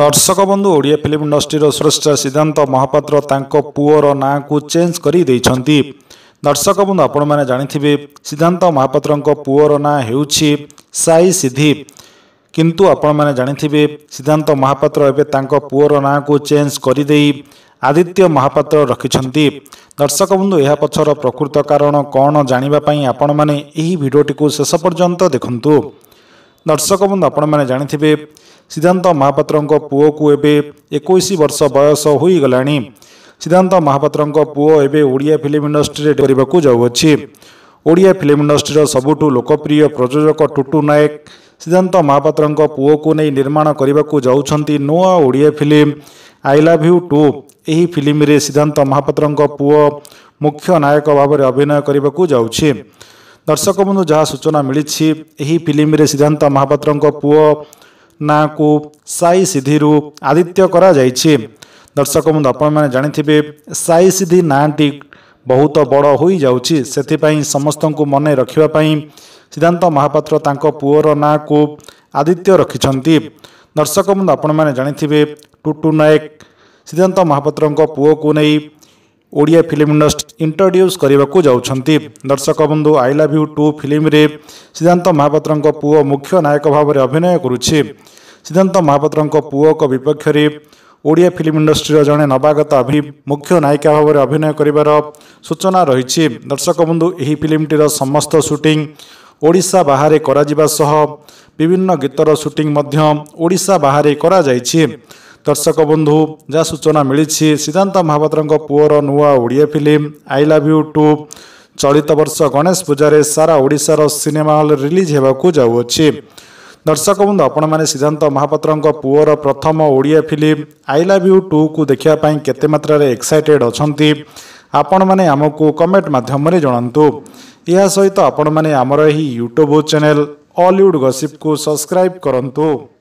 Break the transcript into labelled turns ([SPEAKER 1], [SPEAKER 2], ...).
[SPEAKER 1] ଦର୍ଶକ ବନ୍ଧୁ ଓଡ଼ିଆ ଫିଲ୍ମ ଇଣ୍ଡଷ୍ଟ୍ରିର ସ୍ରଷ୍ଟା ସିଦ୍ଧାନ୍ତ ମହାପାତ୍ର ତାଙ୍କ ପୁଅର ନାଁକୁ ଚେଞ୍ଜ କରିଦେଇଛନ୍ତି ଦର୍ଶକ ବନ୍ଧୁ ଆପଣମାନେ ଜାଣିଥିବେ ସିଦ୍ଧାନ୍ତ ମହାପାତ୍ରଙ୍କ ପୁଅର ନାଁ ହେଉଛି ସାଇ ସିଦ୍ଧି କିନ୍ତୁ ଆପଣମାନେ ଜାଣିଥିବେ ସିଦ୍ଧାନ୍ତ ମହାପାତ୍ର ଏବେ ତାଙ୍କ ପୁଅର ନାଁକୁ ଚେଞ୍ଜ କରିଦେଇ ଆଦିତ୍ୟ ମହାପାତ୍ର ରଖିଛନ୍ତି ଦର୍ଶକ ବନ୍ଧୁ ଏହା ପଛର ପ୍ରକୃତ କାରଣ କ'ଣ ଜାଣିବା ପାଇଁ ଆପଣମାନେ ଏହି ଭିଡ଼ିଓଟିକୁ ଶେଷ ପର୍ଯ୍ୟନ୍ତ ଦେଖନ୍ତୁ ଦର୍ଶକ ବନ୍ଧୁ ଆପଣମାନେ ଜାଣିଥିବେ ସିଦ୍ଧାନ୍ତ ମହାପାତ୍ରଙ୍କ ପୁଅକୁ ଏବେ ଏକୋଇଶ ବର୍ଷ ବୟସ ହୋଇଗଲାଣି ସିଦ୍ଧାନ୍ତ ମହାପାତ୍ରଙ୍କ ପୁଅ ଏବେ ଓଡ଼ିଆ ଫିଲ୍ମ ଇଣ୍ଡଷ୍ଟ୍ରିରେ କରିବାକୁ ଯାଉଅଛି ଓଡ଼ିଆ ଫିଲ୍ମ ଇଣ୍ଡଷ୍ଟ୍ରିର ସବୁଠୁ ଲୋକପ୍ରିୟ ପ୍ରଯୋଜକ ଟୁଟୁ ନାୟକ ସିଦ୍ଧାନ୍ତ ମହାପାତ୍ରଙ୍କ ପୁଅକୁ ନେଇ ନିର୍ମାଣ କରିବାକୁ ଯାଉଛନ୍ତି ନୂଆ Odia film I love you two ଏହି ଫିଲ୍ମରେ ସିଦ୍ଧାନ୍ତ ମହାପାତ୍ରଙ୍କ ପୁଅ ମୁଖ୍ୟ ନାୟକ ଭାବରେ ଅଭିନୟ କରିବାକୁ ଯାଉଛି ଦର୍ଶକ ବନ୍ଧୁ ଯାହା ସୂଚନା ମିଳିଛି ଏହି ଫିଲ୍ମରେ ସିଦ୍ଧାନ୍ତ ମହାପାତ୍ରଙ୍କ ପୁଅ ନାଁକୁ ସାଇ ସିଦ୍ଧିରୁ ଆଦିତ୍ୟ କରାଯାଇଛି ଦର୍ଶକ ବନ୍ଧୁ ଆପଣମାନେ ଜାଣିଥିବେ ସାଇ ସିଦ୍ଧି ନାଁଟି ବହୁତ ବଡ଼ ହୋଇଯାଉଛି ସେଥିପାଇଁ ସମସ୍ତଙ୍କୁ ମନେ ରଖିବା ପାଇଁ ସିଦ୍ଧାନ୍ତ ମହାପାତ୍ର ତାଙ୍କ ପୁଅର ନାଁକୁ ଆଦିତ୍ୟ ରଖିଛନ୍ତି ଦର୍ଶକ ବନ୍ଧୁ ଆପଣମାନେ ଜାଣିଥିବେ ଟୁଟୁ ନାୟକ ସିଦ୍ଧାନ୍ତ ମହାପାତ୍ରଙ୍କ ପୁଅକୁ ନେଇ ଓଡ଼ିଆ ଫିଲ୍ମ ଇଣ୍ଡଷ୍ଟ୍ରି ଇଣ୍ଟ୍ରୋଡ୍ୟୁସ୍ କରିବାକୁ ଯାଉଛନ୍ତି ଦର୍ଶକ ବନ୍ଧୁ ଆଇ ଲଭ୍ ୟୁ ଟୁ ଫିଲ୍ମରେ ସିଦ୍ଧାନ୍ତ ମହାପାତ୍ରଙ୍କ ପୁଅ ମୁଖ୍ୟ ନାୟକ ଭାବରେ ଅଭିନୟ କରୁଛି ସିଦ୍ଧାନ୍ତ ମହାପାତ୍ରଙ୍କ ପୁଅଙ୍କ ବିପକ୍ଷରେ ଓଡ଼ିଆ ଫିଲ୍ମ ଇଣ୍ଡଷ୍ଟ୍ରିର ଜଣେ ନବାଗତ ଅଭି ମୁଖ୍ୟ ନାୟିକା ଭାବରେ ଅଭିନୟ କରିବାର ସୂଚନା ରହିଛି ଦର୍ଶକ ବନ୍ଧୁ ଏହି ଫିଲ୍ମଟିର ସମସ୍ତ ସୁଟିଂ ଓଡ଼ିଶା ବାହାରେ କରାଯିବା ସହ ବିଭିନ୍ନ ଗୀତର ସୁଟିଂ ମଧ୍ୟ ଓଡ଼ିଶା ବାହାରେ କରାଯାଇଛି ଦର୍ଶକ ବନ୍ଧୁ ଯାହା ସୂଚନା ମିଳିଛି ସିଦ୍ଧାନ୍ତ ମହାପାତ୍ରଙ୍କ ପୁଅର ନୂଆ Odia film I love you two ଚଳିତ ବର୍ଷ ଗଣେଶ ପୂଜାରେ ସାରା ଓଡ଼ିଶାର ସିନେମା ହଲ୍ ରିଲିଜ୍ ହେବାକୁ ଯାଉଅଛି ଦର୍ଶକ ବନ୍ଧୁ ଆପଣମାନେ ସିଦ୍ଧାନ୍ତ ମହାପାତ୍ରଙ୍କ ପୁଅର ପ୍ରଥମ Odia film I love you ଟୁକୁ ଦେଖିବା ପାଇଁ କେତେ ମାତ୍ରାରେ ଏକ୍ସାଇଟେଡ଼ ଅଛନ୍ତି ଆପଣମାନେ ଆମକୁ କମେଣ୍ଟ ମାଧ୍ୟମରେ ଜଣାନ୍ତୁ ଏହା ସହିତ ଆପଣମାନେ ଆମର ଏହି ୟୁଟ୍ୟୁବ୍ ଚ୍ୟାନେଲ୍ ଅଲିଉଡ଼୍ ଗସିପ୍କୁ ସବସ୍କ୍ରାଇବ୍ କରନ୍ତୁ